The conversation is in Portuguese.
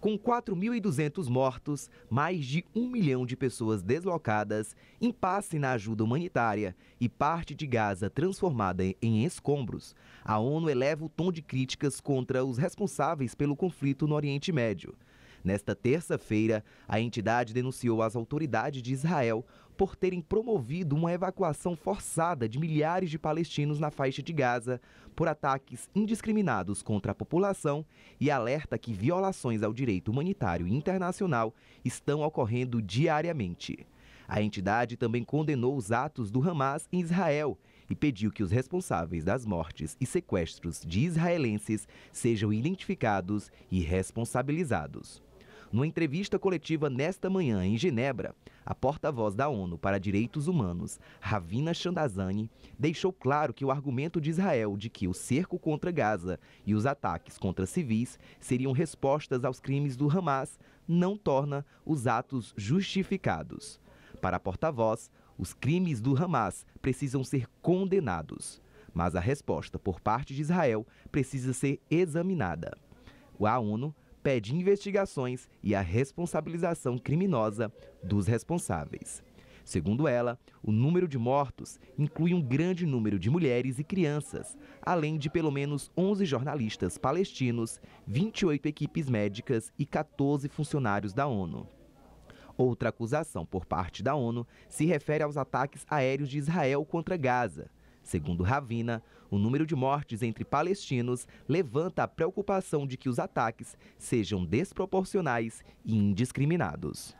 com 4.200 mortos, mais de um milhão de pessoas deslocadas, impasse na ajuda humanitária e parte de Gaza transformada em escombros, a ONU eleva o tom de críticas contra os responsáveis pelo conflito no Oriente Médio. Nesta terça-feira, a entidade denunciou às autoridades de Israel por terem promovido uma evacuação forçada de milhares de palestinos na faixa de Gaza por ataques indiscriminados contra a população e alerta que violações ao direito humanitário internacional estão ocorrendo diariamente. A entidade também condenou os atos do Hamas em Israel e pediu que os responsáveis das mortes e sequestros de israelenses sejam identificados e responsabilizados. Numa entrevista coletiva nesta manhã em Genebra, a porta-voz da ONU para Direitos Humanos, Ravina Chandazani, deixou claro que o argumento de Israel de que o cerco contra Gaza e os ataques contra civis seriam respostas aos crimes do Hamas não torna os atos justificados. Para a porta-voz, os crimes do Hamas precisam ser condenados, mas a resposta por parte de Israel precisa ser examinada. A ONU pede investigações e a responsabilização criminosa dos responsáveis. Segundo ela, o número de mortos inclui um grande número de mulheres e crianças, além de pelo menos 11 jornalistas palestinos, 28 equipes médicas e 14 funcionários da ONU. Outra acusação por parte da ONU se refere aos ataques aéreos de Israel contra Gaza, Segundo Ravina, o número de mortes entre palestinos levanta a preocupação de que os ataques sejam desproporcionais e indiscriminados.